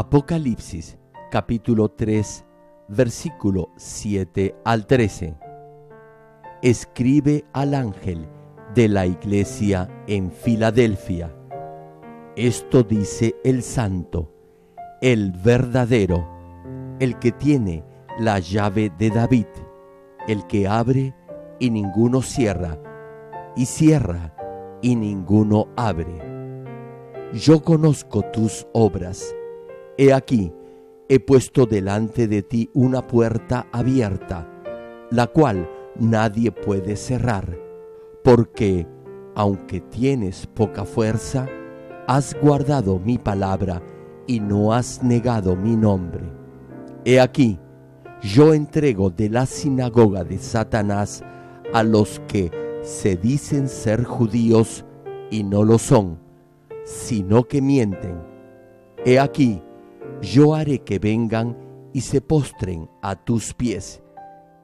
Apocalipsis capítulo 3 versículo 7 al 13. Escribe al ángel de la iglesia en Filadelfia. Esto dice el santo, el verdadero, el que tiene la llave de David, el que abre y ninguno cierra, y cierra y ninguno abre. Yo conozco tus obras He aquí, he puesto delante de ti una puerta abierta, la cual nadie puede cerrar, porque aunque tienes poca fuerza, has guardado mi palabra y no has negado mi nombre. He aquí, yo entrego de la sinagoga de Satanás a los que se dicen ser judíos y no lo son, sino que mienten. He aquí, yo haré que vengan y se postren a tus pies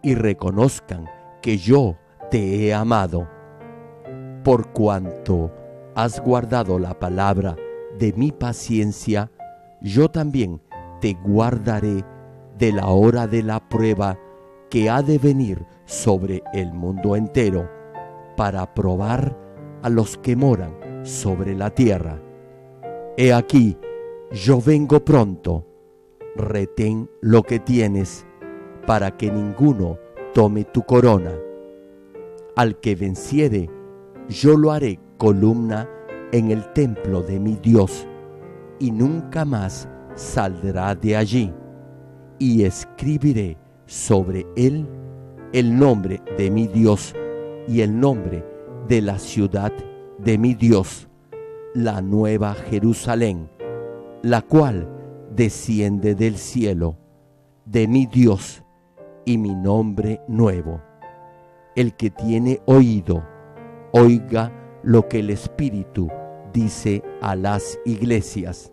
y reconozcan que yo te he amado. Por cuanto has guardado la palabra de mi paciencia, yo también te guardaré de la hora de la prueba que ha de venir sobre el mundo entero para probar a los que moran sobre la tierra. He aquí, yo vengo pronto, retén lo que tienes, para que ninguno tome tu corona. Al que venciere, yo lo haré columna en el templo de mi Dios, y nunca más saldrá de allí, y escribiré sobre él el nombre de mi Dios y el nombre de la ciudad de mi Dios, la nueva Jerusalén la cual desciende del cielo, de mi Dios y mi nombre nuevo. El que tiene oído, oiga lo que el Espíritu dice a las iglesias.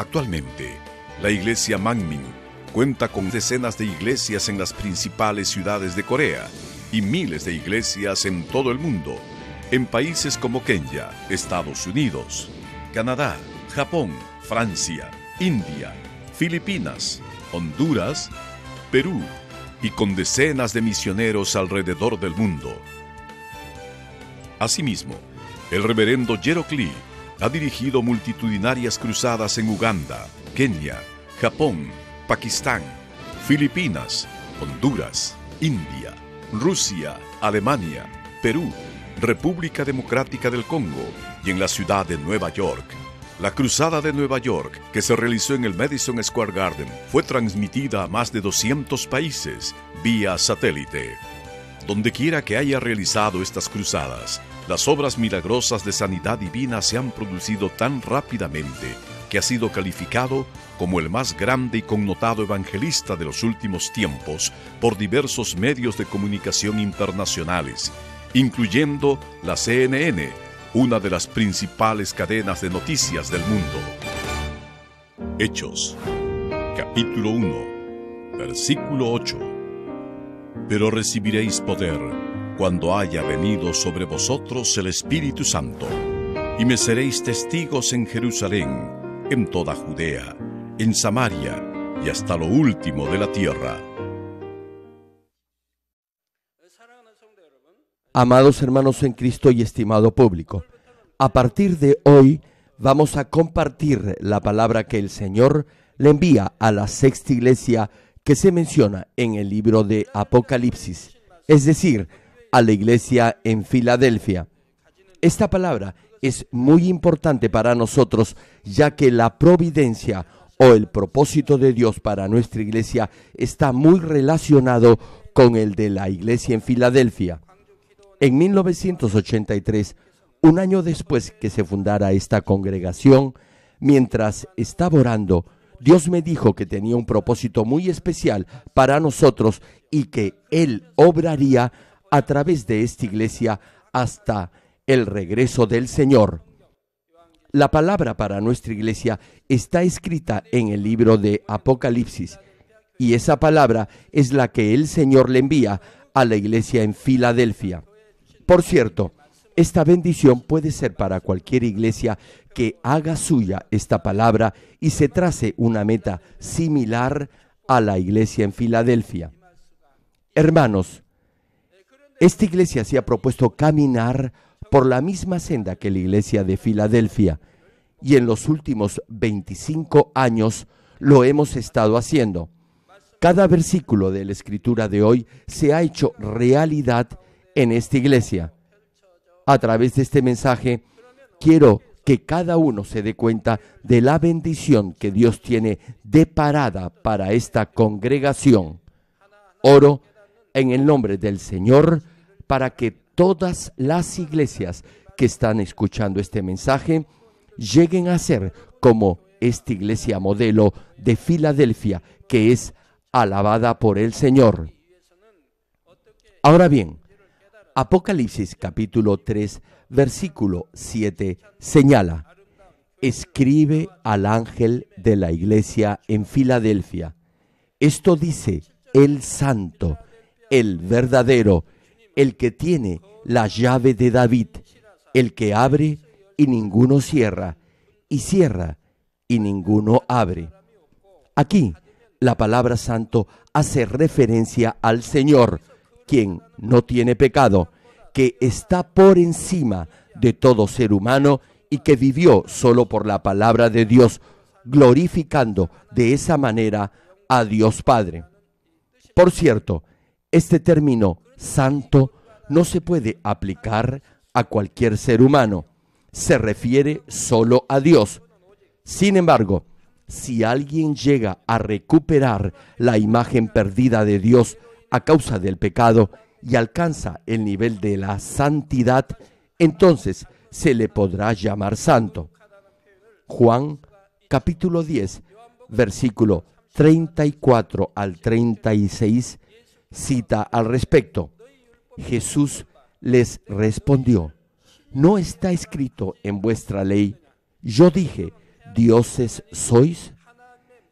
Actualmente, la iglesia Mangmin cuenta con decenas de iglesias en las principales ciudades de Corea y miles de iglesias en todo el mundo, en países como Kenia, Estados Unidos, Canadá, Japón, Francia, India, Filipinas, Honduras, Perú y con decenas de misioneros alrededor del mundo. Asimismo, el reverendo Jerocli ha dirigido multitudinarias cruzadas en Uganda, Kenia, Japón, Pakistán, Filipinas, Honduras, India, Rusia, Alemania, Perú, República Democrática del Congo y en la ciudad de Nueva York. La Cruzada de Nueva York, que se realizó en el Madison Square Garden, fue transmitida a más de 200 países vía satélite. Donde quiera que haya realizado estas cruzadas, las obras milagrosas de sanidad divina se han producido tan rápidamente que ha sido calificado como el más grande y connotado evangelista de los últimos tiempos por diversos medios de comunicación internacionales, incluyendo la CNN, una de las principales cadenas de noticias del mundo. Hechos, capítulo 1, versículo 8. Pero recibiréis poder cuando haya venido sobre vosotros el Espíritu Santo, y me seréis testigos en Jerusalén, en toda Judea, en Samaria y hasta lo último de la tierra. Amados hermanos en Cristo y estimado público, a partir de hoy vamos a compartir la palabra que el Señor le envía a la sexta iglesia que se menciona en el libro de Apocalipsis, es decir, a la iglesia en Filadelfia. Esta palabra es muy importante para nosotros, ya que la providencia o el propósito de Dios para nuestra iglesia está muy relacionado con el de la iglesia en Filadelfia. En 1983, un año después que se fundara esta congregación, mientras estaba orando, Dios me dijo que tenía un propósito muy especial para nosotros y que Él obraría a través de esta iglesia hasta el regreso del Señor. La palabra para nuestra iglesia está escrita en el libro de Apocalipsis y esa palabra es la que el Señor le envía a la iglesia en Filadelfia. Por cierto, esta bendición puede ser para cualquier iglesia que haga suya esta palabra y se trace una meta similar a la iglesia en Filadelfia. Hermanos, esta iglesia se ha propuesto caminar por la misma senda que la iglesia de Filadelfia y en los últimos 25 años lo hemos estado haciendo. Cada versículo de la escritura de hoy se ha hecho realidad en esta iglesia. A través de este mensaje quiero que cada uno se dé cuenta de la bendición que Dios tiene deparada para esta congregación. Oro en el nombre del Señor para que todas las iglesias que están escuchando este mensaje lleguen a ser como esta iglesia modelo de Filadelfia, que es alabada por el Señor. Ahora bien, Apocalipsis capítulo 3, versículo 7 señala, escribe al ángel de la iglesia en Filadelfia. Esto dice el santo, el verdadero, el que tiene la llave de David, el que abre y ninguno cierra, y cierra y ninguno abre. Aquí la palabra santo hace referencia al Señor, quien no tiene pecado, que está por encima de todo ser humano y que vivió solo por la palabra de Dios, glorificando de esa manera a Dios Padre. Por cierto, este término santo no se puede aplicar a cualquier ser humano, se refiere solo a Dios. Sin embargo, si alguien llega a recuperar la imagen perdida de Dios a causa del pecado y alcanza el nivel de la santidad, entonces se le podrá llamar santo. Juan capítulo 10, versículo 34 al 36 cita al respecto. Jesús les respondió, ¿no está escrito en vuestra ley, yo dije, dioses sois?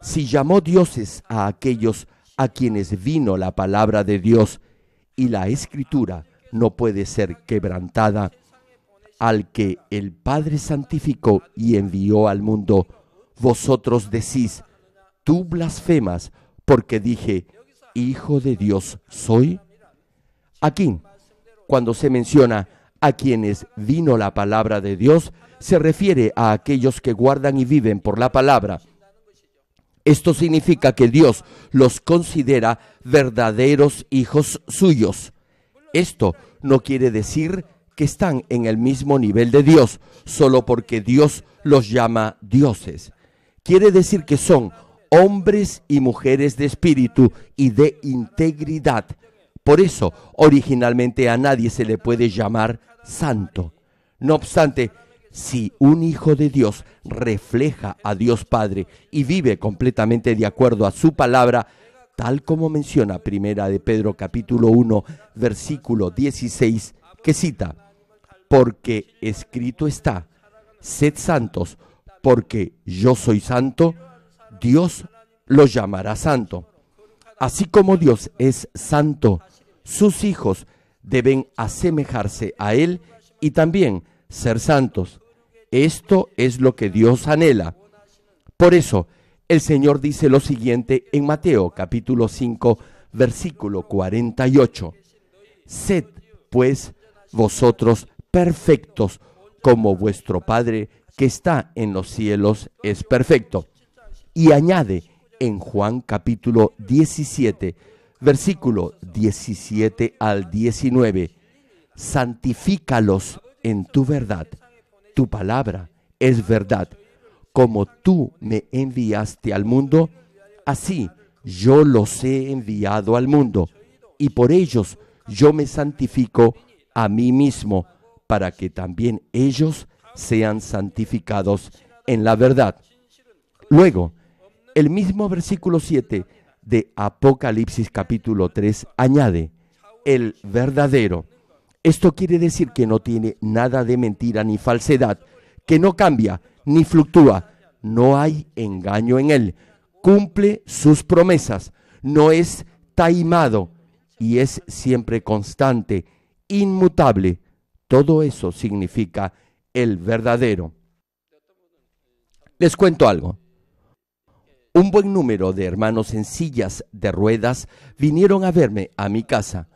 Si llamó dioses a aquellos a quienes vino la palabra de Dios y la escritura no puede ser quebrantada, al que el Padre santificó y envió al mundo, vosotros decís, tú blasfemas porque dije, Hijo de Dios soy. Aquí, cuando se menciona a quienes vino la palabra de Dios, se refiere a aquellos que guardan y viven por la palabra. Esto significa que Dios los considera verdaderos hijos suyos. Esto no quiere decir que están en el mismo nivel de Dios, solo porque Dios los llama dioses. Quiere decir que son hombres y mujeres de espíritu y de integridad por eso, originalmente a nadie se le puede llamar santo. No obstante, si un hijo de Dios refleja a Dios Padre y vive completamente de acuerdo a su palabra, tal como menciona Primera de Pedro capítulo 1, versículo 16, que cita, porque escrito está, sed santos, porque yo soy santo, Dios lo llamará santo. Así como Dios es santo, sus hijos deben asemejarse a Él y también ser santos. Esto es lo que Dios anhela. Por eso, el Señor dice lo siguiente en Mateo capítulo 5, versículo 48. Sed, pues, vosotros perfectos, como vuestro Padre que está en los cielos es perfecto. Y añade en Juan capítulo 17, versículo 17 al 19. Santifícalos en tu verdad. Tu palabra es verdad. Como tú me enviaste al mundo, así yo los he enviado al mundo. Y por ellos yo me santifico a mí mismo, para que también ellos sean santificados en la verdad. Luego, el mismo versículo 7 de Apocalipsis capítulo 3 añade, el verdadero. Esto quiere decir que no tiene nada de mentira ni falsedad, que no cambia ni fluctúa, no hay engaño en él, cumple sus promesas, no es taimado y es siempre constante, inmutable. Todo eso significa el verdadero. Les cuento algo. Un buen número de hermanos en sillas de ruedas vinieron a verme a mi casa.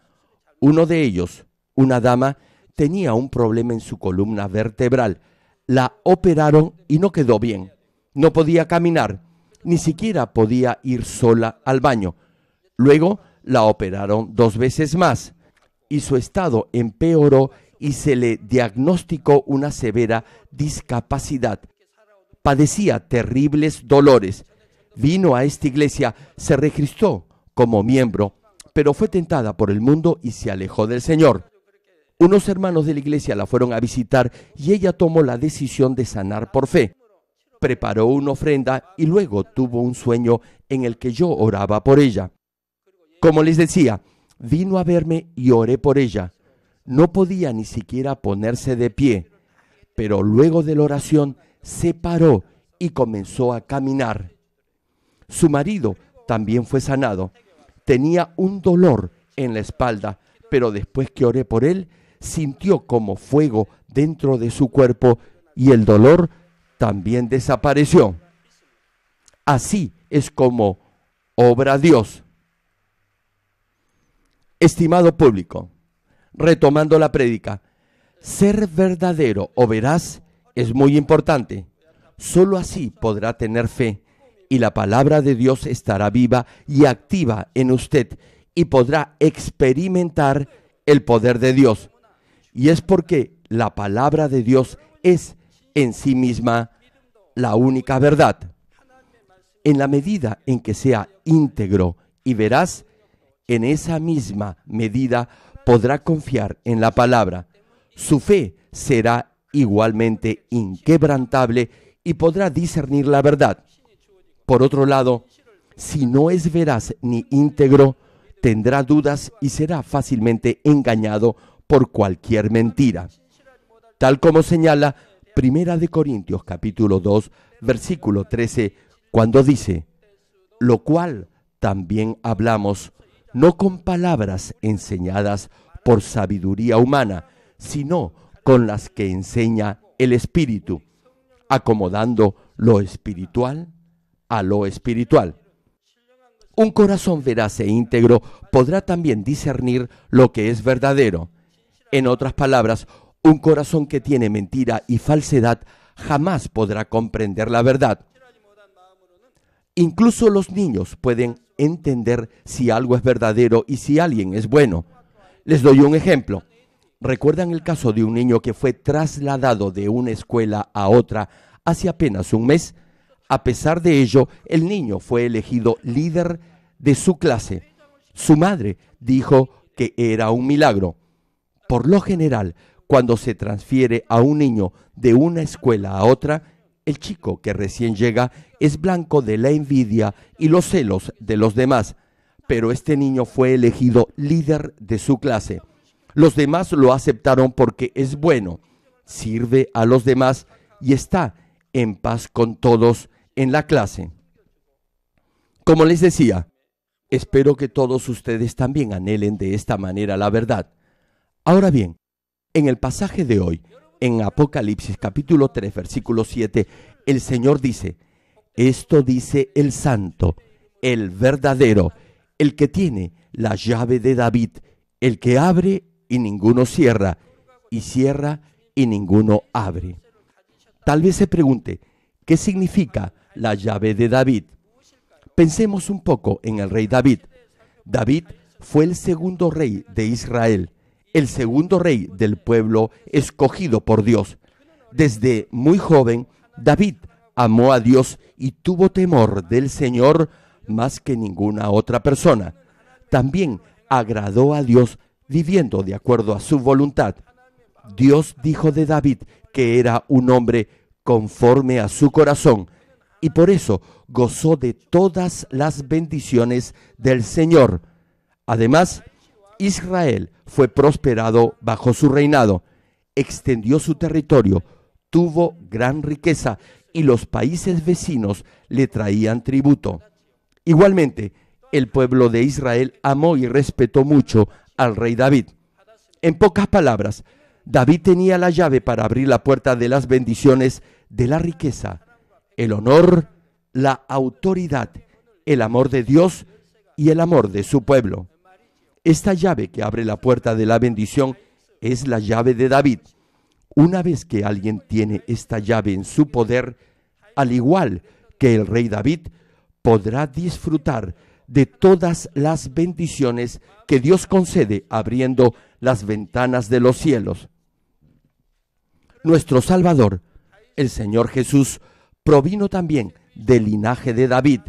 Uno de ellos, una dama, tenía un problema en su columna vertebral. La operaron y no quedó bien. No podía caminar, ni siquiera podía ir sola al baño. Luego la operaron dos veces más y su estado empeoró y se le diagnosticó una severa discapacidad. Padecía terribles dolores vino a esta iglesia, se registró como miembro, pero fue tentada por el mundo y se alejó del Señor. Unos hermanos de la iglesia la fueron a visitar y ella tomó la decisión de sanar por fe. Preparó una ofrenda y luego tuvo un sueño en el que yo oraba por ella. Como les decía, vino a verme y oré por ella. No podía ni siquiera ponerse de pie, pero luego de la oración se paró y comenzó a caminar. Su marido también fue sanado. Tenía un dolor en la espalda, pero después que oré por él, sintió como fuego dentro de su cuerpo y el dolor también desapareció. Así es como obra Dios. Estimado público, retomando la prédica, ser verdadero o veraz es muy importante. Solo así podrá tener fe y la palabra de Dios estará viva y activa en usted y podrá experimentar el poder de Dios. Y es porque la palabra de Dios es en sí misma la única verdad. En la medida en que sea íntegro y verás, en esa misma medida podrá confiar en la palabra. Su fe será igualmente inquebrantable y podrá discernir la verdad. Por otro lado, si no es veraz ni íntegro, tendrá dudas y será fácilmente engañado por cualquier mentira. Tal como señala Primera de Corintios capítulo 2, versículo 13, cuando dice, lo cual también hablamos, no con palabras enseñadas por sabiduría humana, sino con las que enseña el Espíritu, acomodando lo espiritual a lo espiritual. Un corazón veraz e íntegro podrá también discernir lo que es verdadero. En otras palabras, un corazón que tiene mentira y falsedad jamás podrá comprender la verdad. Incluso los niños pueden entender si algo es verdadero y si alguien es bueno. Les doy un ejemplo. ¿Recuerdan el caso de un niño que fue trasladado de una escuela a otra hace apenas un mes? A pesar de ello, el niño fue elegido líder de su clase. Su madre dijo que era un milagro. Por lo general, cuando se transfiere a un niño de una escuela a otra, el chico que recién llega es blanco de la envidia y los celos de los demás, pero este niño fue elegido líder de su clase. Los demás lo aceptaron porque es bueno, sirve a los demás y está en paz con todos en la clase. Como les decía, espero que todos ustedes también anhelen de esta manera la verdad. Ahora bien, en el pasaje de hoy, en Apocalipsis capítulo 3, versículo 7, el Señor dice, esto dice el santo, el verdadero, el que tiene la llave de David, el que abre y ninguno cierra, y cierra y ninguno abre. Tal vez se pregunte, ¿qué significa la llave de David. Pensemos un poco en el rey David. David fue el segundo rey de Israel, el segundo rey del pueblo escogido por Dios. Desde muy joven, David amó a Dios y tuvo temor del Señor más que ninguna otra persona. También agradó a Dios viviendo de acuerdo a su voluntad. Dios dijo de David que era un hombre conforme a su corazón, y por eso gozó de todas las bendiciones del Señor. Además, Israel fue prosperado bajo su reinado, extendió su territorio, tuvo gran riqueza y los países vecinos le traían tributo. Igualmente, el pueblo de Israel amó y respetó mucho al rey David. En pocas palabras, David tenía la llave para abrir la puerta de las bendiciones de la riqueza el honor, la autoridad, el amor de Dios y el amor de su pueblo. Esta llave que abre la puerta de la bendición es la llave de David. Una vez que alguien tiene esta llave en su poder, al igual que el rey David, podrá disfrutar de todas las bendiciones que Dios concede abriendo las ventanas de los cielos. Nuestro Salvador, el Señor Jesús, provino también del linaje de David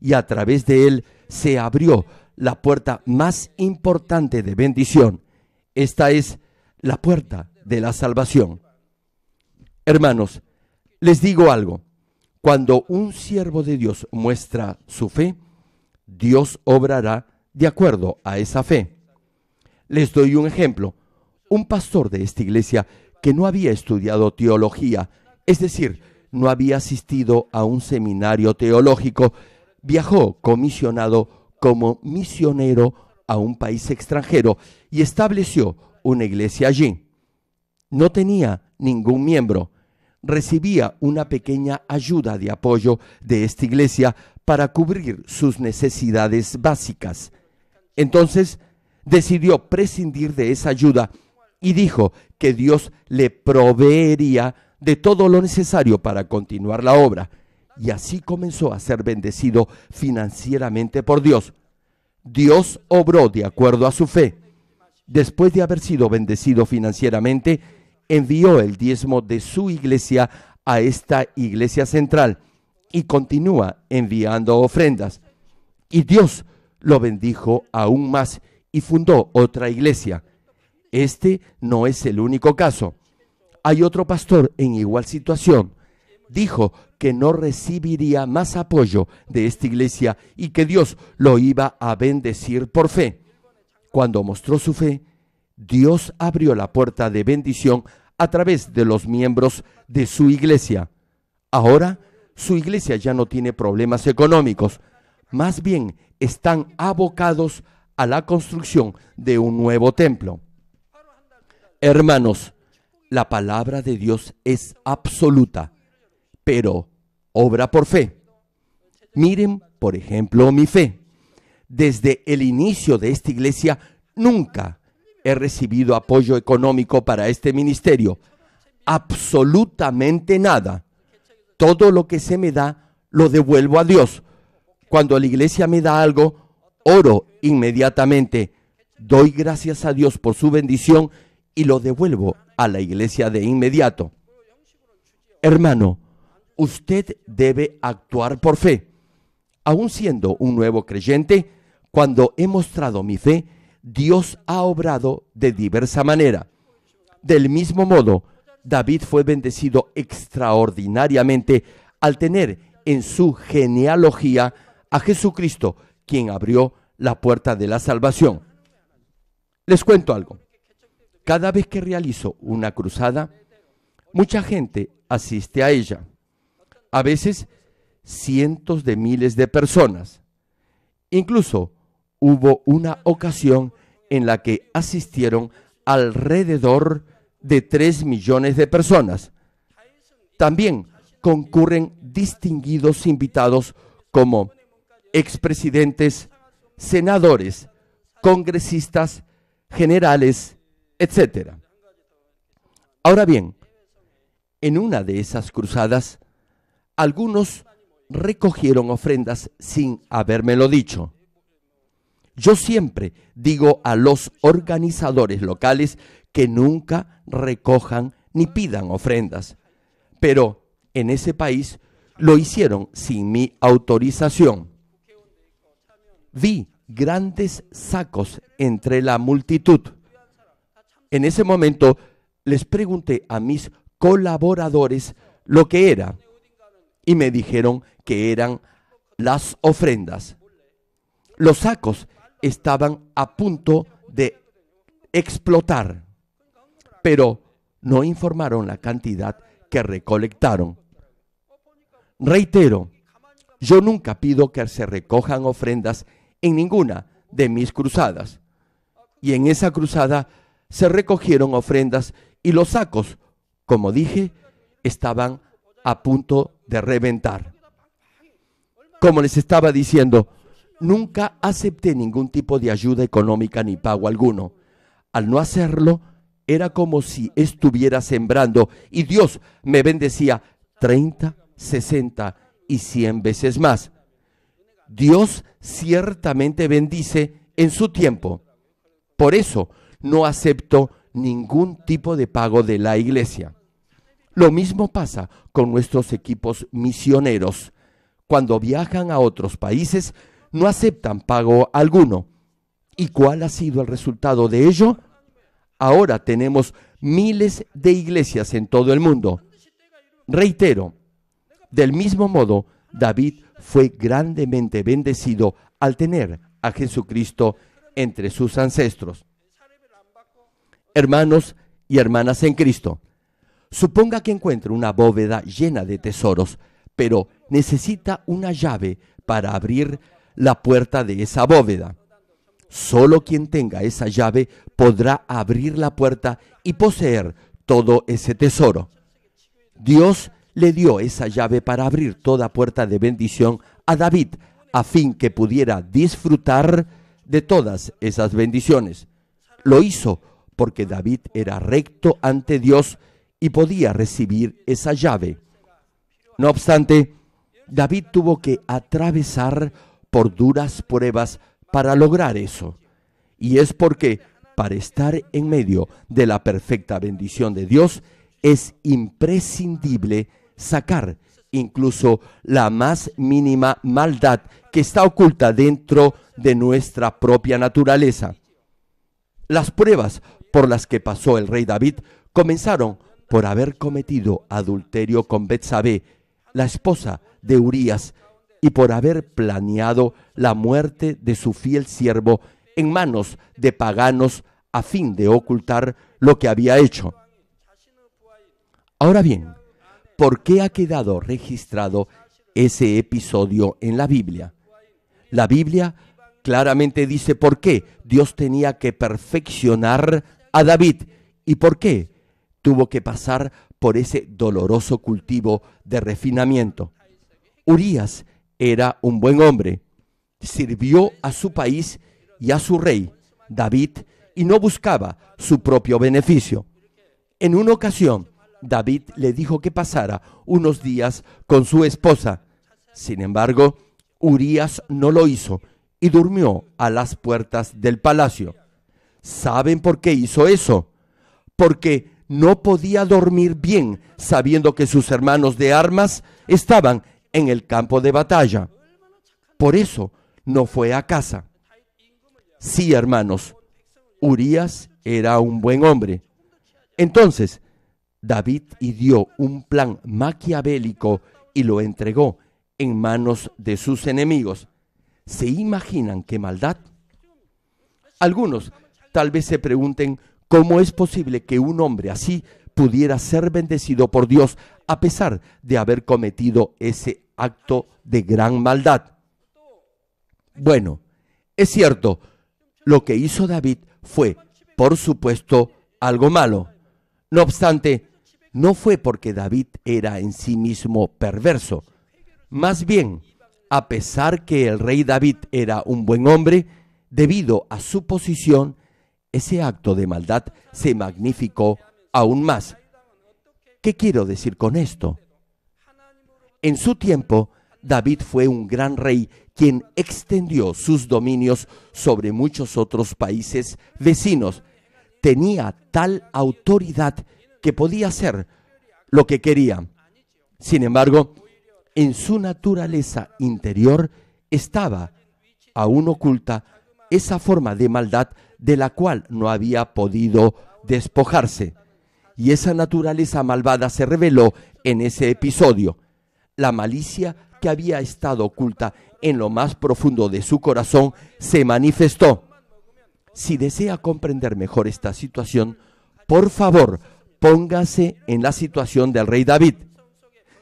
y a través de él se abrió la puerta más importante de bendición. Esta es la puerta de la salvación. Hermanos, les digo algo. Cuando un siervo de Dios muestra su fe, Dios obrará de acuerdo a esa fe. Les doy un ejemplo. Un pastor de esta iglesia que no había estudiado teología, es decir, no había asistido a un seminario teológico, viajó comisionado como misionero a un país extranjero y estableció una iglesia allí. No tenía ningún miembro. Recibía una pequeña ayuda de apoyo de esta iglesia para cubrir sus necesidades básicas. Entonces decidió prescindir de esa ayuda y dijo que Dios le proveería de todo lo necesario para continuar la obra y así comenzó a ser bendecido financieramente por Dios. Dios obró de acuerdo a su fe. Después de haber sido bendecido financieramente, envió el diezmo de su iglesia a esta iglesia central y continúa enviando ofrendas. Y Dios lo bendijo aún más y fundó otra iglesia. Este no es el único caso. Hay otro pastor en igual situación. Dijo que no recibiría más apoyo de esta iglesia y que Dios lo iba a bendecir por fe. Cuando mostró su fe, Dios abrió la puerta de bendición a través de los miembros de su iglesia. Ahora, su iglesia ya no tiene problemas económicos, más bien están abocados a la construcción de un nuevo templo. Hermanos, la palabra de Dios es absoluta, pero obra por fe. Miren, por ejemplo, mi fe. Desde el inicio de esta iglesia nunca he recibido apoyo económico para este ministerio. Absolutamente nada. Todo lo que se me da lo devuelvo a Dios. Cuando la iglesia me da algo, oro inmediatamente. Doy gracias a Dios por su bendición y lo devuelvo a la iglesia de inmediato. Hermano, usted debe actuar por fe. Aun siendo un nuevo creyente, cuando he mostrado mi fe, Dios ha obrado de diversa manera. Del mismo modo, David fue bendecido extraordinariamente al tener en su genealogía a Jesucristo, quien abrió la puerta de la salvación. Les cuento algo. Cada vez que realizo una cruzada, mucha gente asiste a ella, a veces cientos de miles de personas. Incluso hubo una ocasión en la que asistieron alrededor de 3 millones de personas. También concurren distinguidos invitados como expresidentes, senadores, congresistas, generales, etc. Ahora bien, en una de esas cruzadas, algunos recogieron ofrendas sin habérmelo dicho. Yo siempre digo a los organizadores locales que nunca recojan ni pidan ofrendas, pero en ese país lo hicieron sin mi autorización. Vi grandes sacos entre la multitud en ese momento les pregunté a mis colaboradores lo que era y me dijeron que eran las ofrendas. Los sacos estaban a punto de explotar, pero no informaron la cantidad que recolectaron. Reitero, yo nunca pido que se recojan ofrendas en ninguna de mis cruzadas. Y en esa cruzada se recogieron ofrendas y los sacos, como dije, estaban a punto de reventar. Como les estaba diciendo, nunca acepté ningún tipo de ayuda económica ni pago alguno. Al no hacerlo, era como si estuviera sembrando y Dios me bendecía 30, 60 y 100 veces más. Dios ciertamente bendice en su tiempo. Por eso, no acepto ningún tipo de pago de la iglesia. Lo mismo pasa con nuestros equipos misioneros. Cuando viajan a otros países, no aceptan pago alguno. ¿Y cuál ha sido el resultado de ello? Ahora tenemos miles de iglesias en todo el mundo. Reitero, del mismo modo, David fue grandemente bendecido al tener a Jesucristo entre sus ancestros hermanos y hermanas en Cristo, suponga que encuentre una bóveda llena de tesoros, pero necesita una llave para abrir la puerta de esa bóveda. Solo quien tenga esa llave podrá abrir la puerta y poseer todo ese tesoro. Dios le dio esa llave para abrir toda puerta de bendición a David, a fin que pudiera disfrutar de todas esas bendiciones. Lo hizo porque David era recto ante Dios y podía recibir esa llave. No obstante, David tuvo que atravesar por duras pruebas para lograr eso. Y es porque para estar en medio de la perfecta bendición de Dios es imprescindible sacar incluso la más mínima maldad que está oculta dentro de nuestra propia naturaleza. Las pruebas por las que pasó el rey David comenzaron por haber cometido adulterio con Betsabé, la esposa de Urías, y por haber planeado la muerte de su fiel siervo en manos de paganos a fin de ocultar lo que había hecho. Ahora bien, ¿por qué ha quedado registrado ese episodio en la Biblia? La Biblia claramente dice por qué Dios tenía que perfeccionar a David. ¿Y por qué? Tuvo que pasar por ese doloroso cultivo de refinamiento. Urias era un buen hombre, sirvió a su país y a su rey, David, y no buscaba su propio beneficio. En una ocasión, David le dijo que pasara unos días con su esposa. Sin embargo, Urias no lo hizo y durmió a las puertas del palacio. ¿Saben por qué hizo eso? Porque no podía dormir bien sabiendo que sus hermanos de armas estaban en el campo de batalla. Por eso no fue a casa. Sí, hermanos, Urias era un buen hombre. Entonces, David ideó un plan maquiavélico y lo entregó en manos de sus enemigos. ¿Se imaginan qué maldad? Algunos tal vez se pregunten cómo es posible que un hombre así pudiera ser bendecido por Dios a pesar de haber cometido ese acto de gran maldad. Bueno, es cierto, lo que hizo David fue, por supuesto, algo malo. No obstante, no fue porque David era en sí mismo perverso. Más bien, a pesar que el rey David era un buen hombre, debido a su posición ese acto de maldad se magnificó aún más. ¿Qué quiero decir con esto? En su tiempo, David fue un gran rey quien extendió sus dominios sobre muchos otros países vecinos. Tenía tal autoridad que podía hacer lo que quería. Sin embargo, en su naturaleza interior estaba aún oculta esa forma de maldad de la cual no había podido despojarse. Y esa naturaleza malvada se reveló en ese episodio. La malicia que había estado oculta en lo más profundo de su corazón se manifestó. Si desea comprender mejor esta situación, por favor, póngase en la situación del rey David.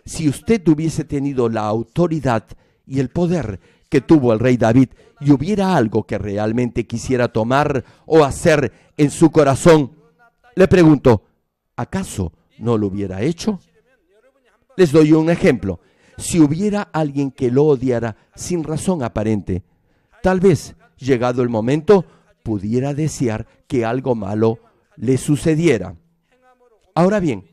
Si usted hubiese tenido la autoridad y el poder que tuvo el rey David y hubiera algo que realmente quisiera tomar o hacer en su corazón, le pregunto, ¿acaso no lo hubiera hecho? Les doy un ejemplo. Si hubiera alguien que lo odiara sin razón aparente, tal vez, llegado el momento, pudiera desear que algo malo le sucediera. Ahora bien,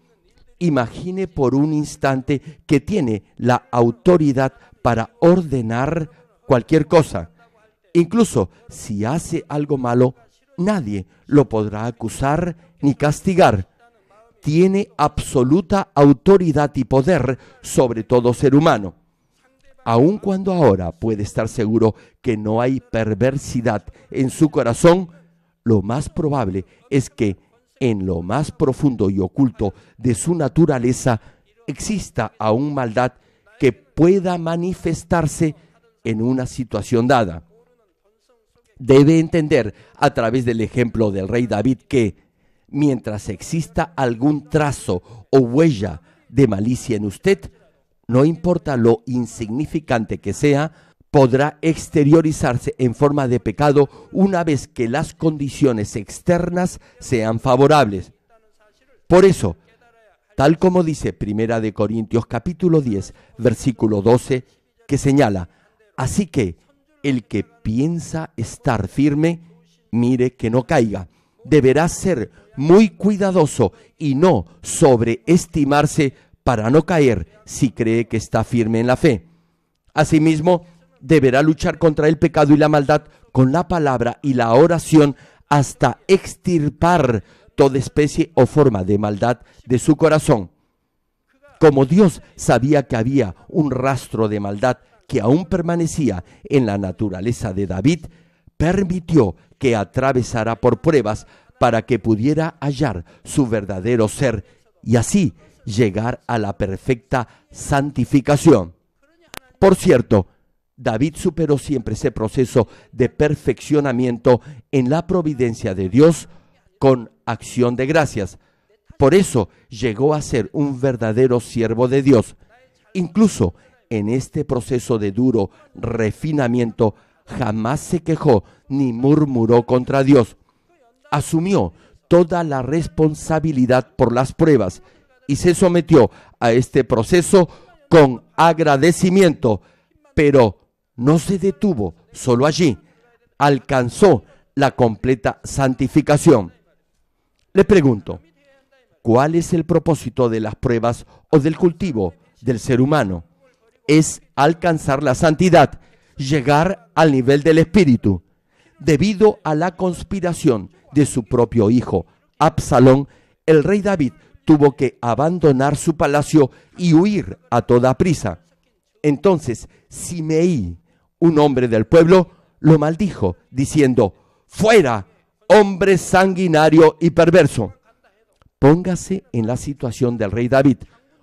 imagine por un instante que tiene la autoridad para ordenar cualquier cosa. Incluso si hace algo malo, nadie lo podrá acusar ni castigar. Tiene absoluta autoridad y poder sobre todo ser humano. Aun cuando ahora puede estar seguro que no hay perversidad en su corazón, lo más probable es que en lo más profundo y oculto de su naturaleza exista aún maldad que pueda manifestarse en una situación dada. Debe entender a través del ejemplo del rey David que mientras exista algún trazo o huella de malicia en usted, no importa lo insignificante que sea, podrá exteriorizarse en forma de pecado una vez que las condiciones externas sean favorables. Por eso, tal como dice Primera de Corintios capítulo 10, versículo 12, que señala, Así que el que piensa estar firme, mire que no caiga. Deberá ser muy cuidadoso y no sobreestimarse para no caer si cree que está firme en la fe. Asimismo, deberá luchar contra el pecado y la maldad con la palabra y la oración hasta extirpar toda especie o forma de maldad de su corazón. Como Dios sabía que había un rastro de maldad que aún permanecía en la naturaleza de David, permitió que atravesara por pruebas para que pudiera hallar su verdadero ser y así llegar a la perfecta santificación. Por cierto, David superó siempre ese proceso de perfeccionamiento en la providencia de Dios con acción de gracias. Por eso llegó a ser un verdadero siervo de Dios. Incluso en este proceso de duro refinamiento, jamás se quejó ni murmuró contra Dios. Asumió toda la responsabilidad por las pruebas y se sometió a este proceso con agradecimiento, pero no se detuvo solo allí, alcanzó la completa santificación. Le pregunto, ¿cuál es el propósito de las pruebas o del cultivo del ser humano? es alcanzar la santidad, llegar al nivel del espíritu, debido a la conspiración de su propio hijo, Absalón, el rey David tuvo que abandonar su palacio y huir a toda prisa. Entonces Simeí, un hombre del pueblo, lo maldijo, diciendo, fuera, hombre sanguinario y perverso. Póngase en la situación del rey David.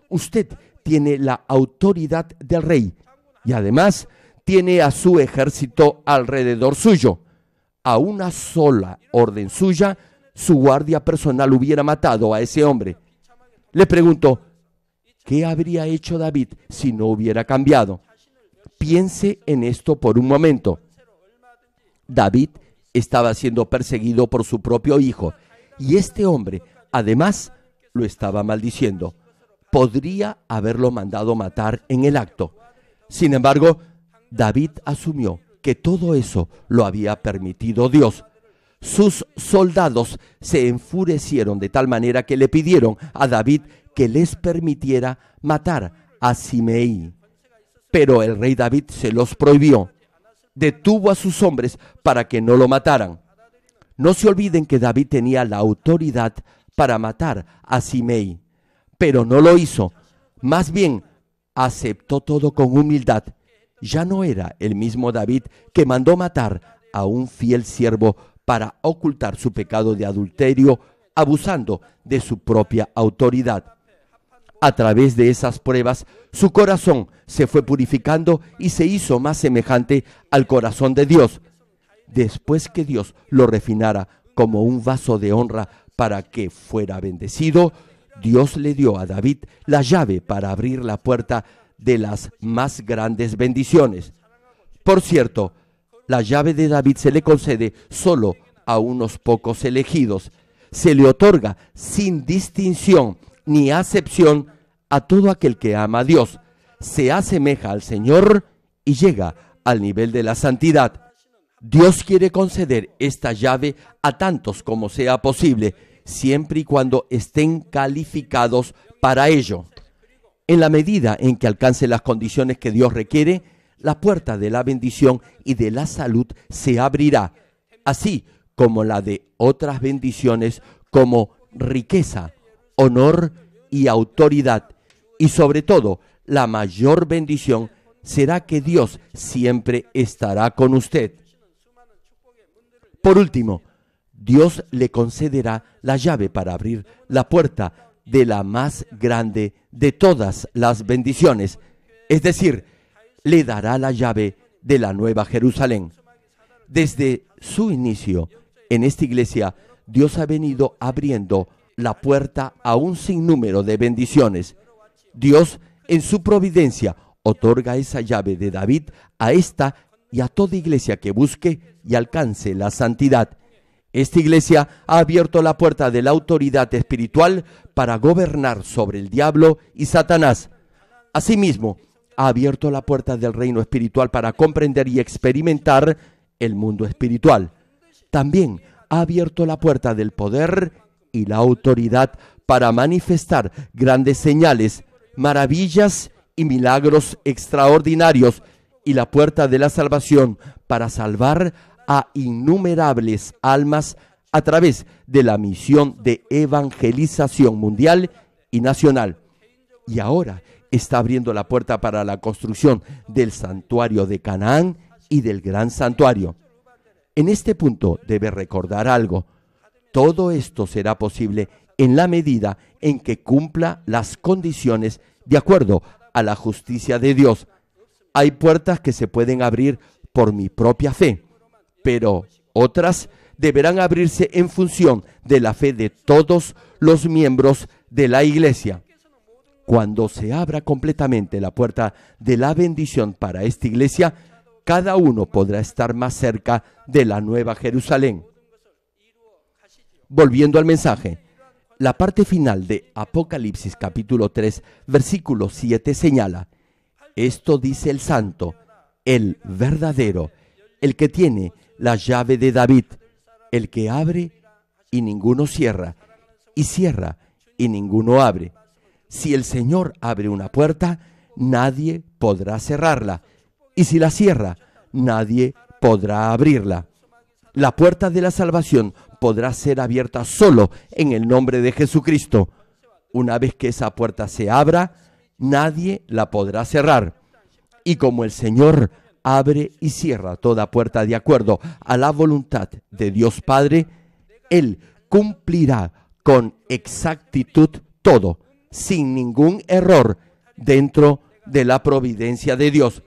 Usted tiene la autoridad del rey y además tiene a su ejército alrededor suyo. A una sola orden suya, su guardia personal hubiera matado a ese hombre. Le pregunto, ¿qué habría hecho David si no hubiera cambiado? Piense en esto por un momento. David estaba siendo perseguido por su propio hijo y este hombre, además, lo estaba maldiciendo podría haberlo mandado matar en el acto. Sin embargo, David asumió que todo eso lo había permitido Dios. Sus soldados se enfurecieron de tal manera que le pidieron a David que les permitiera matar a Simeí. Pero el rey David se los prohibió. Detuvo a sus hombres para que no lo mataran. No se olviden que David tenía la autoridad para matar a Simeí pero no lo hizo. Más bien, aceptó todo con humildad. Ya no era el mismo David que mandó matar a un fiel siervo para ocultar su pecado de adulterio, abusando de su propia autoridad. A través de esas pruebas, su corazón se fue purificando y se hizo más semejante al corazón de Dios. Después que Dios lo refinara como un vaso de honra para que fuera bendecido, Dios le dio a David la llave para abrir la puerta de las más grandes bendiciones. Por cierto, la llave de David se le concede solo a unos pocos elegidos. Se le otorga sin distinción ni acepción a todo aquel que ama a Dios, se asemeja al Señor y llega al nivel de la santidad. Dios quiere conceder esta llave a tantos como sea posible siempre y cuando estén calificados para ello. En la medida en que alcance las condiciones que Dios requiere, la puerta de la bendición y de la salud se abrirá, así como la de otras bendiciones como riqueza, honor y autoridad. Y sobre todo, la mayor bendición será que Dios siempre estará con usted. Por último, Dios le concederá la llave para abrir la puerta de la más grande de todas las bendiciones. Es decir, le dará la llave de la nueva Jerusalén. Desde su inicio en esta iglesia, Dios ha venido abriendo la puerta a un sinnúmero de bendiciones. Dios, en su providencia, otorga esa llave de David a esta y a toda iglesia que busque y alcance la santidad. Esta iglesia ha abierto la puerta de la autoridad espiritual para gobernar sobre el diablo y Satanás. Asimismo, ha abierto la puerta del reino espiritual para comprender y experimentar el mundo espiritual. También ha abierto la puerta del poder y la autoridad para manifestar grandes señales, maravillas y milagros extraordinarios y la puerta de la salvación para salvar a a innumerables almas a través de la misión de evangelización mundial y nacional. Y ahora está abriendo la puerta para la construcción del santuario de Canaán y del gran santuario. En este punto debe recordar algo. Todo esto será posible en la medida en que cumpla las condiciones de acuerdo a la justicia de Dios. Hay puertas que se pueden abrir por mi propia fe pero otras deberán abrirse en función de la fe de todos los miembros de la iglesia. Cuando se abra completamente la puerta de la bendición para esta iglesia, cada uno podrá estar más cerca de la nueva Jerusalén. Volviendo al mensaje, la parte final de Apocalipsis capítulo 3, versículo 7 señala, esto dice el santo, el verdadero, el que tiene la llave de David, el que abre y ninguno cierra, y cierra y ninguno abre. Si el Señor abre una puerta, nadie podrá cerrarla, y si la cierra, nadie podrá abrirla. La puerta de la salvación podrá ser abierta solo en el nombre de Jesucristo. Una vez que esa puerta se abra, nadie la podrá cerrar. Y como el Señor abre y cierra toda puerta de acuerdo a la voluntad de Dios Padre, Él cumplirá con exactitud todo, sin ningún error, dentro de la providencia de Dios.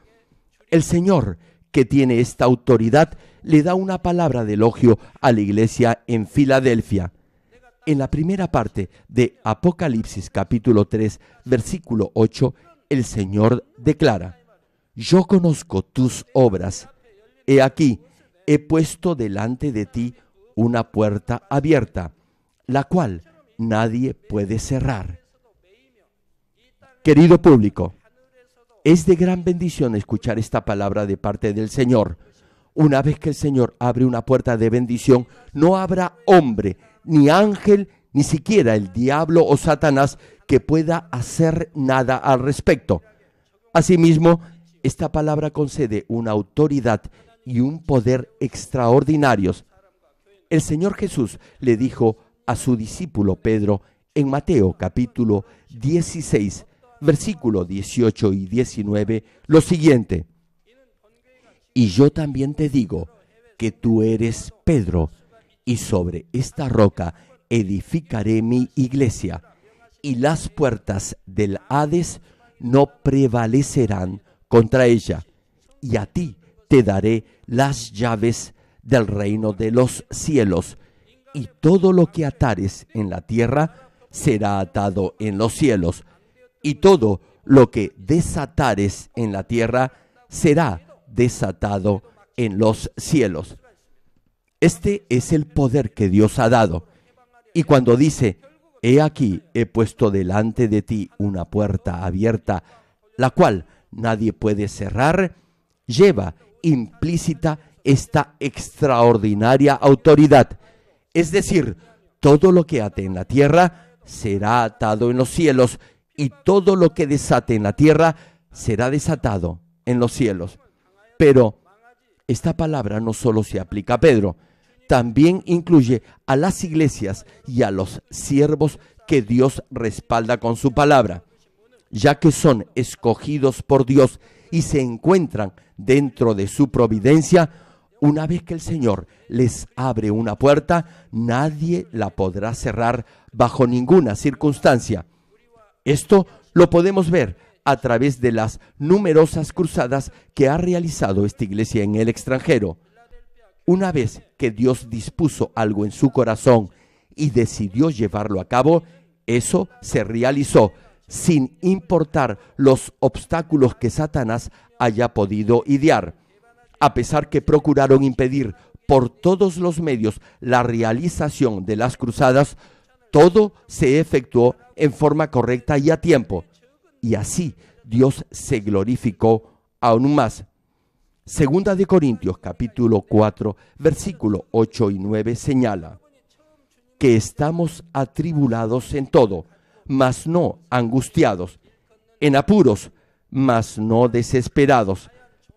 El Señor, que tiene esta autoridad, le da una palabra de elogio a la iglesia en Filadelfia. En la primera parte de Apocalipsis capítulo 3, versículo 8, el Señor declara, yo conozco tus obras. He aquí, he puesto delante de ti una puerta abierta, la cual nadie puede cerrar. Querido público, es de gran bendición escuchar esta palabra de parte del Señor. Una vez que el Señor abre una puerta de bendición, no habrá hombre, ni ángel, ni siquiera el diablo o Satanás que pueda hacer nada al respecto. Asimismo, esta palabra concede una autoridad y un poder extraordinarios. El Señor Jesús le dijo a su discípulo Pedro en Mateo capítulo 16, versículo 18 y 19 lo siguiente. Y yo también te digo que tú eres Pedro, y sobre esta roca edificaré mi iglesia, y las puertas del Hades no prevalecerán contra ella, y a ti te daré las llaves del reino de los cielos, y todo lo que atares en la tierra será atado en los cielos, y todo lo que desatares en la tierra será desatado en los cielos. Este es el poder que Dios ha dado. Y cuando dice, he aquí, he puesto delante de ti una puerta abierta, la cual nadie puede cerrar, lleva implícita esta extraordinaria autoridad. Es decir, todo lo que ate en la tierra será atado en los cielos y todo lo que desate en la tierra será desatado en los cielos. Pero esta palabra no solo se aplica a Pedro, también incluye a las iglesias y a los siervos que Dios respalda con su palabra ya que son escogidos por Dios y se encuentran dentro de su providencia, una vez que el Señor les abre una puerta, nadie la podrá cerrar bajo ninguna circunstancia. Esto lo podemos ver a través de las numerosas cruzadas que ha realizado esta iglesia en el extranjero. Una vez que Dios dispuso algo en su corazón y decidió llevarlo a cabo, eso se realizó sin importar los obstáculos que Satanás haya podido idear. A pesar que procuraron impedir por todos los medios la realización de las cruzadas, todo se efectuó en forma correcta y a tiempo. Y así Dios se glorificó aún más. Segunda de Corintios capítulo 4 versículo 8 y 9 señala que estamos atribulados en todo mas no angustiados, en apuros, mas no desesperados,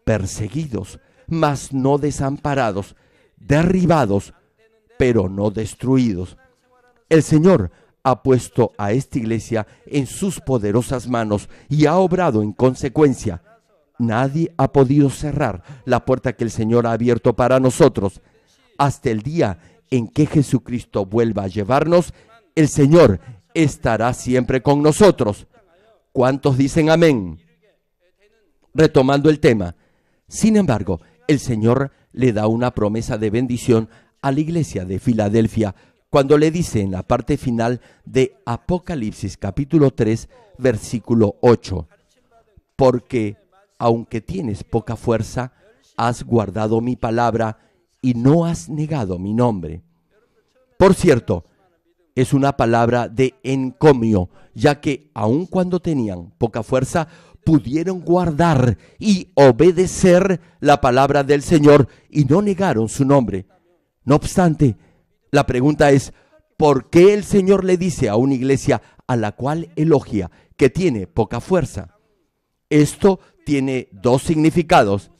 perseguidos, mas no desamparados, derribados, pero no destruidos. El Señor ha puesto a esta iglesia en sus poderosas manos y ha obrado en consecuencia. Nadie ha podido cerrar la puerta que el Señor ha abierto para nosotros. Hasta el día en que Jesucristo vuelva a llevarnos, el Señor estará siempre con nosotros. ¿Cuántos dicen amén? Retomando el tema. Sin embargo, el Señor le da una promesa de bendición a la iglesia de Filadelfia cuando le dice en la parte final de Apocalipsis capítulo 3 versículo 8, porque aunque tienes poca fuerza, has guardado mi palabra y no has negado mi nombre. Por cierto, es una palabra de encomio, ya que aun cuando tenían poca fuerza, pudieron guardar y obedecer la palabra del Señor y no negaron su nombre. No obstante, la pregunta es, ¿por qué el Señor le dice a una iglesia a la cual elogia que tiene poca fuerza? Esto tiene dos significados.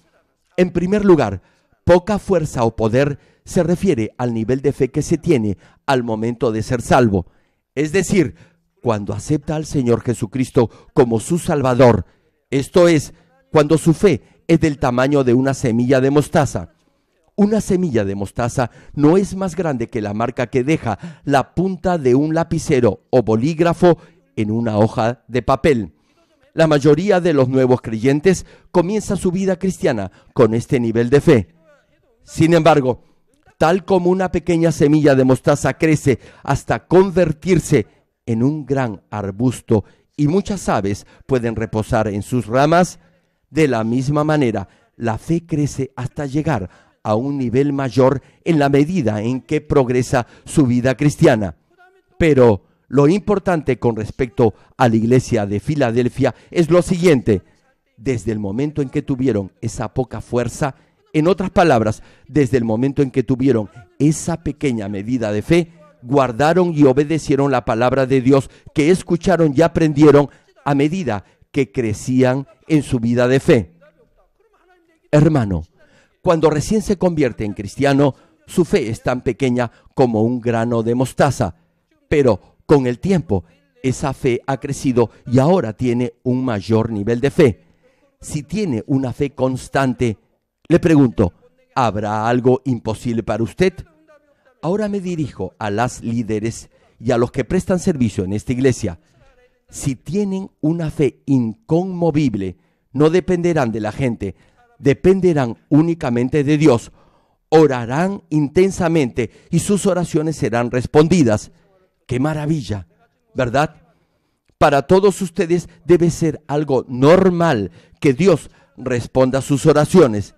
En primer lugar, poca fuerza o poder se refiere al nivel de fe que se tiene al momento de ser salvo. Es decir, cuando acepta al Señor Jesucristo como su Salvador. Esto es, cuando su fe es del tamaño de una semilla de mostaza. Una semilla de mostaza no es más grande que la marca que deja la punta de un lapicero o bolígrafo en una hoja de papel. La mayoría de los nuevos creyentes comienza su vida cristiana con este nivel de fe. Sin embargo, tal como una pequeña semilla de mostaza crece hasta convertirse en un gran arbusto y muchas aves pueden reposar en sus ramas, de la misma manera la fe crece hasta llegar a un nivel mayor en la medida en que progresa su vida cristiana. Pero lo importante con respecto a la iglesia de Filadelfia es lo siguiente. Desde el momento en que tuvieron esa poca fuerza, en otras palabras, desde el momento en que tuvieron esa pequeña medida de fe, guardaron y obedecieron la palabra de Dios que escucharon y aprendieron a medida que crecían en su vida de fe. Hermano, cuando recién se convierte en cristiano, su fe es tan pequeña como un grano de mostaza, pero con el tiempo esa fe ha crecido y ahora tiene un mayor nivel de fe. Si tiene una fe constante, le pregunto, ¿habrá algo imposible para usted? Ahora me dirijo a las líderes y a los que prestan servicio en esta iglesia. Si tienen una fe inconmovible, no dependerán de la gente, dependerán únicamente de Dios. Orarán intensamente y sus oraciones serán respondidas. ¡Qué maravilla! ¿Verdad? Para todos ustedes debe ser algo normal que Dios responda sus oraciones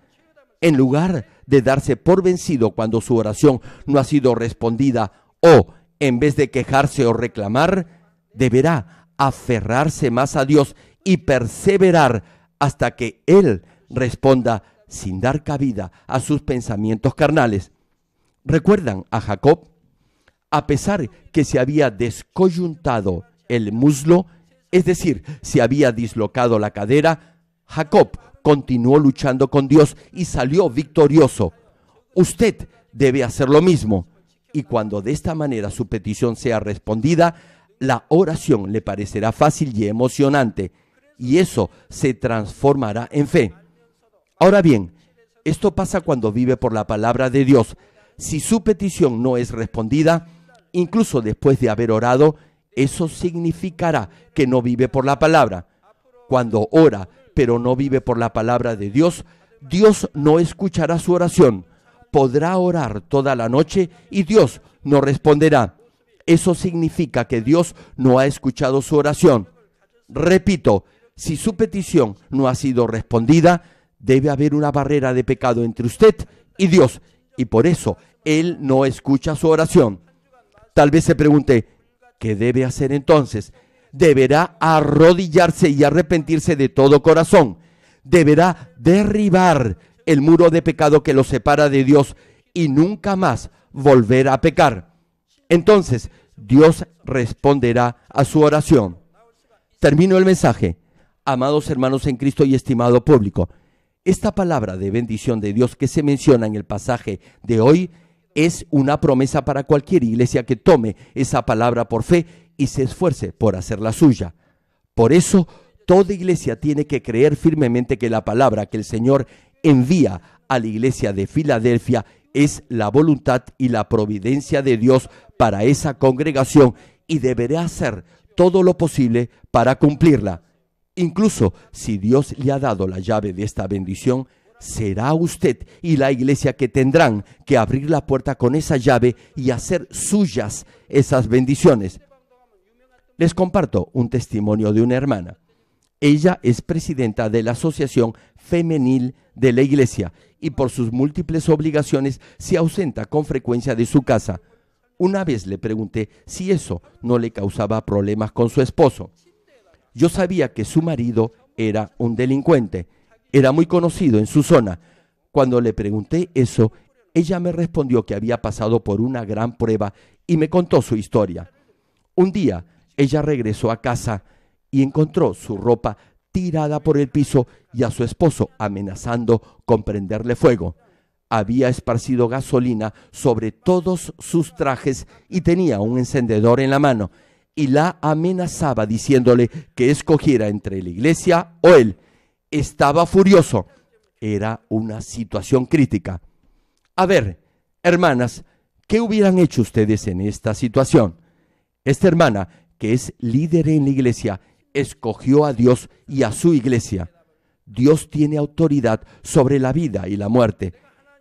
en lugar de darse por vencido cuando su oración no ha sido respondida o, en vez de quejarse o reclamar, deberá aferrarse más a Dios y perseverar hasta que Él responda sin dar cabida a sus pensamientos carnales. ¿Recuerdan a Jacob? A pesar que se había descoyuntado el muslo, es decir, se había dislocado la cadera, Jacob continuó luchando con Dios y salió victorioso. Usted debe hacer lo mismo. Y cuando de esta manera su petición sea respondida, la oración le parecerá fácil y emocionante. Y eso se transformará en fe. Ahora bien, esto pasa cuando vive por la palabra de Dios. Si su petición no es respondida, incluso después de haber orado, eso significará que no vive por la palabra. Cuando ora pero no vive por la palabra de Dios, Dios no escuchará su oración. Podrá orar toda la noche y Dios no responderá. Eso significa que Dios no ha escuchado su oración. Repito, si su petición no ha sido respondida, debe haber una barrera de pecado entre usted y Dios, y por eso Él no escucha su oración. Tal vez se pregunte, ¿qué debe hacer entonces? deberá arrodillarse y arrepentirse de todo corazón. Deberá derribar el muro de pecado que lo separa de Dios y nunca más volver a pecar. Entonces Dios responderá a su oración. Termino el mensaje. Amados hermanos en Cristo y estimado público, esta palabra de bendición de Dios que se menciona en el pasaje de hoy es una promesa para cualquier iglesia que tome esa palabra por fe y se esfuerce por hacerla suya. Por eso, toda iglesia tiene que creer firmemente que la palabra que el Señor envía a la iglesia de Filadelfia es la voluntad y la providencia de Dios para esa congregación y deberá hacer todo lo posible para cumplirla. Incluso si Dios le ha dado la llave de esta bendición, será usted y la iglesia que tendrán que abrir la puerta con esa llave y hacer suyas esas bendiciones. Les comparto un testimonio de una hermana. Ella es presidenta de la Asociación Femenil de la Iglesia y por sus múltiples obligaciones se ausenta con frecuencia de su casa. Una vez le pregunté si eso no le causaba problemas con su esposo. Yo sabía que su marido era un delincuente, era muy conocido en su zona. Cuando le pregunté eso, ella me respondió que había pasado por una gran prueba y me contó su historia. Un día ella regresó a casa y encontró su ropa tirada por el piso y a su esposo amenazando con prenderle fuego. Había esparcido gasolina sobre todos sus trajes y tenía un encendedor en la mano y la amenazaba diciéndole que escogiera entre la iglesia o él. Estaba furioso. Era una situación crítica. A ver, hermanas, ¿qué hubieran hecho ustedes en esta situación? Esta hermana que es líder en la iglesia, escogió a Dios y a su iglesia. Dios tiene autoridad sobre la vida y la muerte.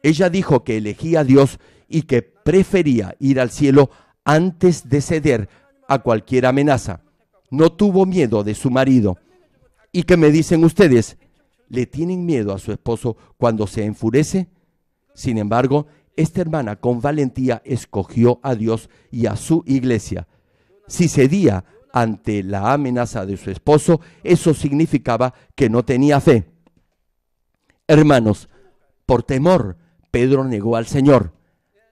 Ella dijo que elegía a Dios y que prefería ir al cielo antes de ceder a cualquier amenaza. No tuvo miedo de su marido. ¿Y qué me dicen ustedes? ¿Le tienen miedo a su esposo cuando se enfurece? Sin embargo, esta hermana con valentía escogió a Dios y a su iglesia. Si cedía ante la amenaza de su esposo, eso significaba que no tenía fe. Hermanos, por temor, Pedro negó al Señor.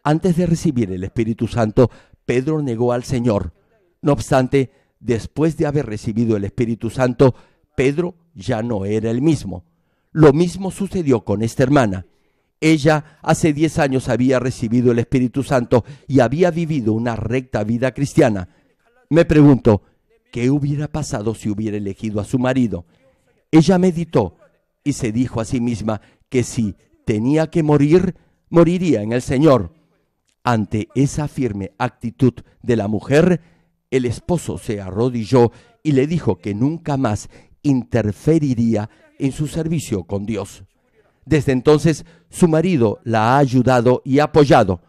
Antes de recibir el Espíritu Santo, Pedro negó al Señor. No obstante, después de haber recibido el Espíritu Santo, Pedro ya no era el mismo. Lo mismo sucedió con esta hermana. Ella hace 10 años había recibido el Espíritu Santo y había vivido una recta vida cristiana. Me pregunto, ¿qué hubiera pasado si hubiera elegido a su marido? Ella meditó y se dijo a sí misma que si tenía que morir, moriría en el Señor. Ante esa firme actitud de la mujer, el esposo se arrodilló y le dijo que nunca más interferiría en su servicio con Dios. Desde entonces su marido la ha ayudado y apoyado.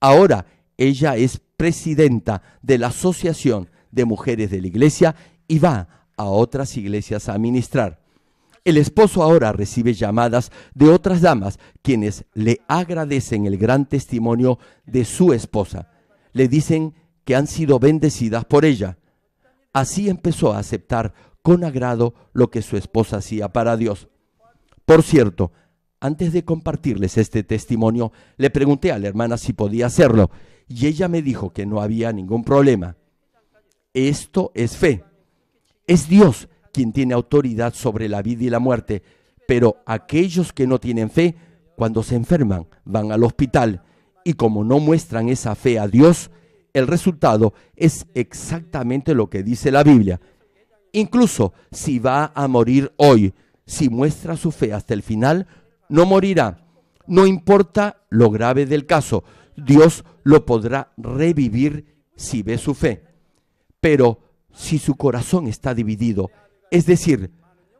Ahora ella es presidenta de la Asociación de Mujeres de la Iglesia y va a otras iglesias a ministrar. El esposo ahora recibe llamadas de otras damas, quienes le agradecen el gran testimonio de su esposa. Le dicen que han sido bendecidas por ella. Así empezó a aceptar con agrado lo que su esposa hacía para Dios. Por cierto, antes de compartirles este testimonio, le pregunté a la hermana si podía hacerlo y ella me dijo que no había ningún problema. Esto es fe. Es Dios quien tiene autoridad sobre la vida y la muerte, pero aquellos que no tienen fe, cuando se enferman, van al hospital y como no muestran esa fe a Dios, el resultado es exactamente lo que dice la Biblia. Incluso si va a morir hoy, si muestra su fe hasta el final, no morirá. No importa lo grave del caso, Dios lo podrá revivir si ve su fe. Pero si su corazón está dividido, es decir,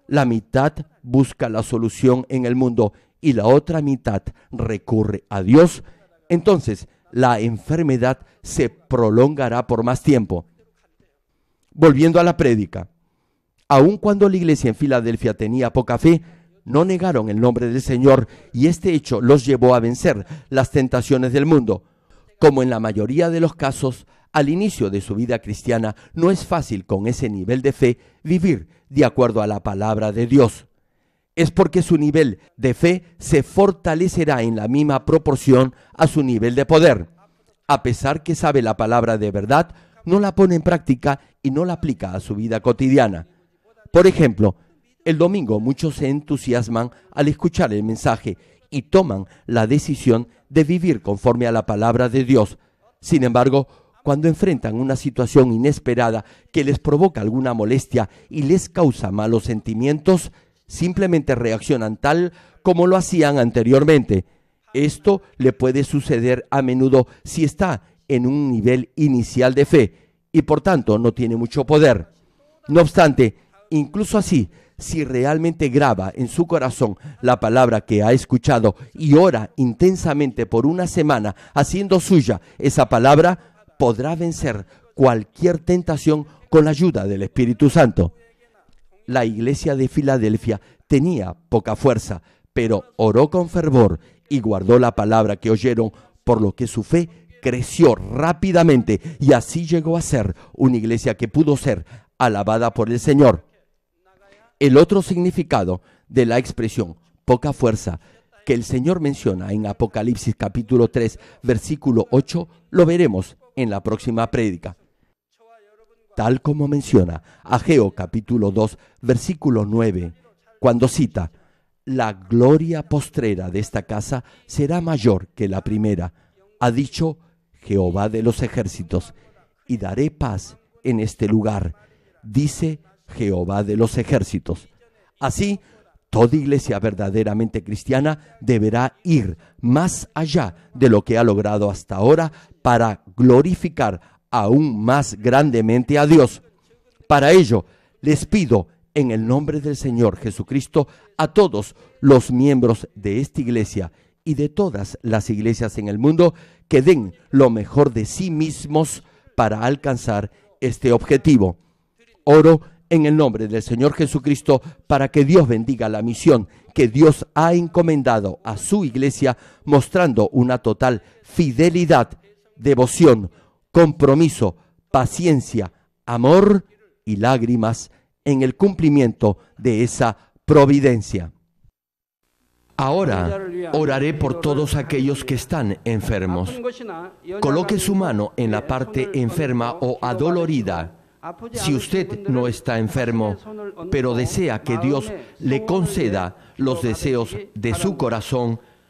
la mitad busca la solución en el mundo y la otra mitad recurre a Dios, entonces la enfermedad se prolongará por más tiempo. Volviendo a la prédica, aun cuando la iglesia en Filadelfia tenía poca fe, no negaron el nombre del Señor y este hecho los llevó a vencer las tentaciones del mundo. Como en la mayoría de los casos, al inicio de su vida cristiana no es fácil con ese nivel de fe vivir de acuerdo a la palabra de Dios. Es porque su nivel de fe se fortalecerá en la misma proporción a su nivel de poder. A pesar que sabe la palabra de verdad, no la pone en práctica y no la aplica a su vida cotidiana. Por ejemplo, el domingo muchos se entusiasman al escuchar el mensaje y toman la decisión de vivir conforme a la palabra de Dios. Sin embargo, cuando enfrentan una situación inesperada que les provoca alguna molestia y les causa malos sentimientos, simplemente reaccionan tal como lo hacían anteriormente. Esto le puede suceder a menudo si está en un nivel inicial de fe y por tanto no tiene mucho poder. No obstante, incluso así, si realmente graba en su corazón la palabra que ha escuchado y ora intensamente por una semana haciendo suya esa palabra, podrá vencer cualquier tentación con la ayuda del Espíritu Santo. La iglesia de Filadelfia tenía poca fuerza, pero oró con fervor y guardó la palabra que oyeron, por lo que su fe creció rápidamente y así llegó a ser una iglesia que pudo ser alabada por el Señor el otro significado de la expresión poca fuerza que el Señor menciona en Apocalipsis capítulo 3 versículo 8 lo veremos en la próxima prédica. Tal como menciona Ageo capítulo 2 versículo 9 cuando cita la gloria postrera de esta casa será mayor que la primera, ha dicho Jehová de los ejércitos, y daré paz en este lugar, dice Jehová de los ejércitos. Así, toda iglesia verdaderamente cristiana deberá ir más allá de lo que ha logrado hasta ahora para glorificar aún más grandemente a Dios. Para ello, les pido en el nombre del Señor Jesucristo a todos los miembros de esta iglesia y de todas las iglesias en el mundo que den lo mejor de sí mismos para alcanzar este objetivo. Oro en el nombre del Señor Jesucristo para que Dios bendiga la misión que Dios ha encomendado a su iglesia, mostrando una total fidelidad, devoción, compromiso, paciencia, amor y lágrimas en el cumplimiento de esa providencia. Ahora oraré por todos aquellos que están enfermos. Coloque su mano en la parte enferma o adolorida Ah, pues si usted no está enfermo, pero desea que Dios le conceda los deseos de su corazón,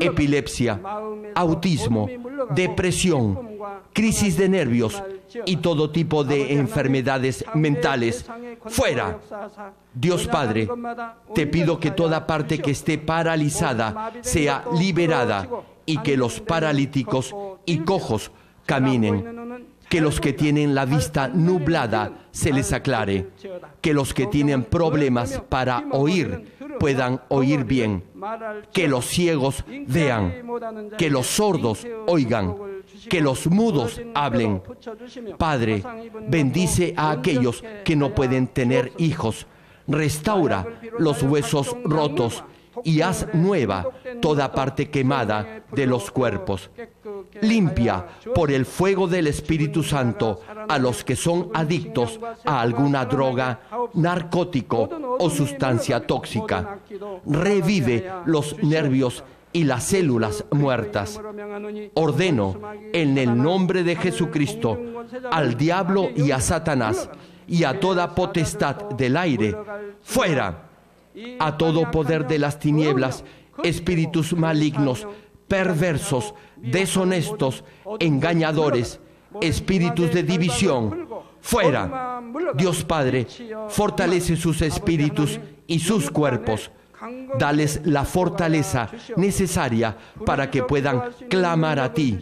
epilepsia, autismo, depresión, crisis de nervios y todo tipo de enfermedades mentales. Fuera. Dios Padre, te pido que toda parte que esté paralizada sea liberada y que los paralíticos y cojos caminen. Que los que tienen la vista nublada se les aclare. Que los que tienen problemas para oír puedan oír bien, que los ciegos vean, que los sordos oigan, que los mudos hablen. Padre, bendice a aquellos que no pueden tener hijos, restaura los huesos rotos y haz nueva toda parte quemada de los cuerpos. Limpia por el fuego del Espíritu Santo a los que son adictos a alguna droga, narcótico o sustancia tóxica. Revive los nervios y las células muertas. Ordeno en el nombre de Jesucristo al diablo y a Satanás y a toda potestad del aire, fuera a todo poder de las tinieblas, espíritus malignos, perversos, deshonestos, engañadores, espíritus de división. Fuera. Dios Padre, fortalece sus espíritus y sus cuerpos. Dales la fortaleza necesaria para que puedan clamar a ti.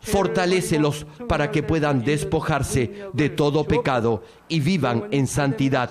Fortalécelos para que puedan despojarse de todo pecado y vivan en santidad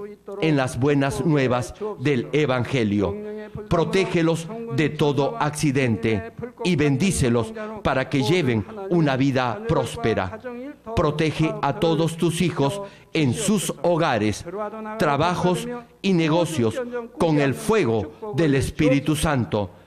en las buenas nuevas del Evangelio. Protégelos de todo accidente y bendícelos para que lleven una vida próspera. Protege a todos tus hijos en sus hogares, trabajos y negocios con el fuego del Espíritu Santo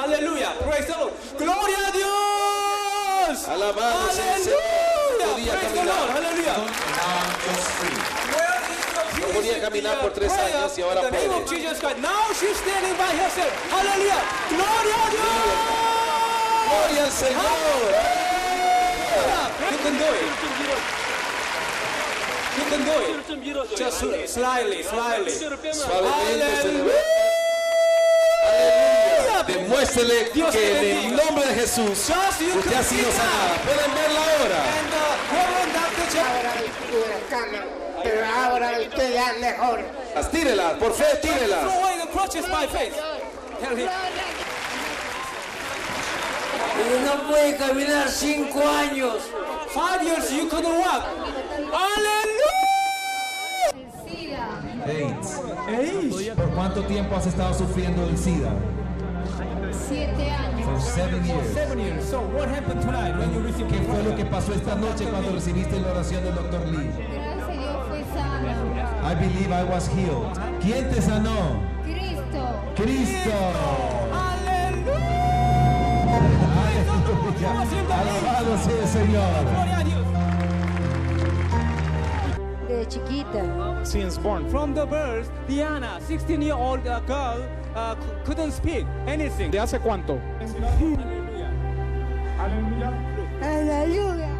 Aleluya. Praise the Lord. Gloria a Dios. Alabado sea el Señor. Praise the Lord. Aleluya. No podía caminar por tres años y ahora puede. Now she's standing by herself. Aleluya. Gloria a Dios. Gloria al Señor. You can do it. You can do it. Just slightly, slightly. Suavemente, Demuéstrele que en el nombre de Jesús usted ha sido sanada. Pueden verla ahora. Pero ahora usted ya mejor. Tírela, por fe, tírela. no puede caminar cinco años. Five years you couldn't walk. ¡Aleluya! AIDS. ¿Por cuánto tiempo has estado sufriendo del SIDA? siete años. For seven years. So what happened tonight when you received ¿Qué fue lo que pasó esta noche cuando recibiste la oración del Dr. Lee? Gracias a Dios fui sanado. I believe I was healed. ¿Quién te sanó? Cristo. Cristo. Aleluya. Alabado sea el Señor. De chiquita. Since born. From the birth, Diana, 16 year old girl, uh, couldn't speak anything. ¿De hace cuánto? Aleluya. Aleluya. Aleluya.